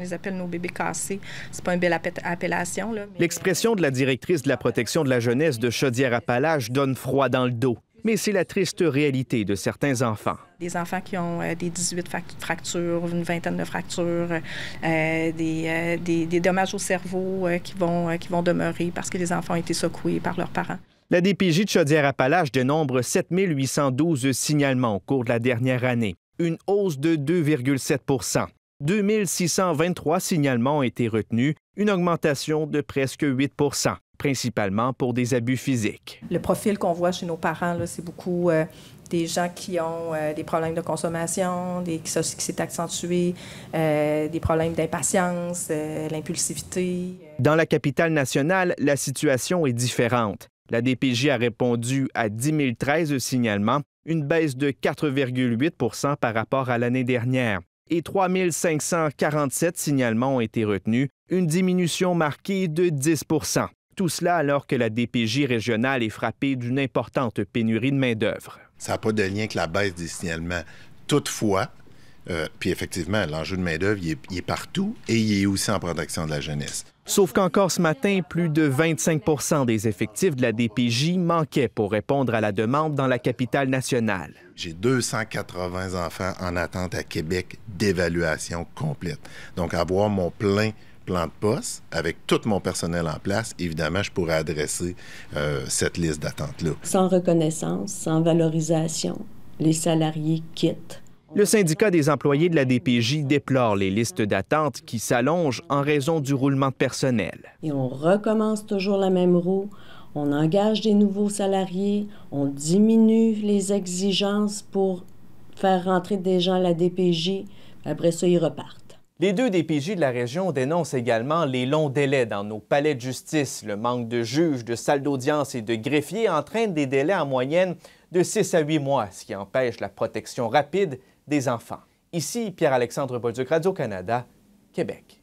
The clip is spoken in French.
On les appelle nos bébés cassés. C'est pas une belle appellation. L'expression de la directrice de la protection de la jeunesse de Chaudière-Appalaches donne froid dans le dos. Mais c'est la triste réalité de certains enfants. Des enfants qui ont euh, des 18 fractures, une vingtaine de fractures, euh, euh, des, dommages au cerveau qui, vont, qui vont demeurer parce que les enfants ont été secoués par leurs parents. La DPJ de Chaudière-Appalaches dénombre 7812 signalements au cours de la dernière année, une hausse de 2,7 2623 signalements ont été retenus, une augmentation de presque 8 principalement pour des abus physiques. Le profil qu'on voit chez nos parents, c'est beaucoup euh, des gens qui ont euh, des problèmes de consommation, des, qui, s'est accentué, euh, des problèmes d'impatience, l'impulsivité. Dans la capitale nationale, la situation est différente. La DPJ a répondu à 10 013 signalements, une baisse de 4,8 par rapport à l'année dernière et 3547 signalements ont été retenus, une diminution marquée de 10 Tout cela alors que la DPJ régionale est frappée d'une importante pénurie de main-d'œuvre. Ça n'a pas de lien avec la baisse des signalements. Toutefois, euh, puis effectivement, l'enjeu de main-d'œuvre, il, est partout et il est aussi en protection de la jeunesse. Sauf qu'encore ce matin, plus de 25 des effectifs de la DPJ manquaient pour répondre à la demande dans la capitale nationale. J'ai 280 enfants en attente à Québec d'évaluation complète. Donc, avoir mon plein plan de poste, avec tout mon personnel en place, évidemment, je pourrais adresser euh, cette liste d'attente-là. Sans reconnaissance, sans valorisation, les salariés quittent. Le syndicat des employés de la DPJ déplore les listes d'attente qui s'allongent en raison du roulement de personnel. Et on recommence toujours la même roue. On engage des nouveaux salariés, on diminue les exigences pour faire rentrer des gens à la DPJ. Après ça, ils repartent. Les deux DPJ de la région dénoncent également les longs délais dans nos palais de justice. Le manque de juges, de salles d'audience et de greffiers entraîne des délais en moyenne de 6 à 8 mois, ce qui empêche la protection rapide des enfants. Ici Pierre-Alexandre Bolduc, Radio-Canada, Québec.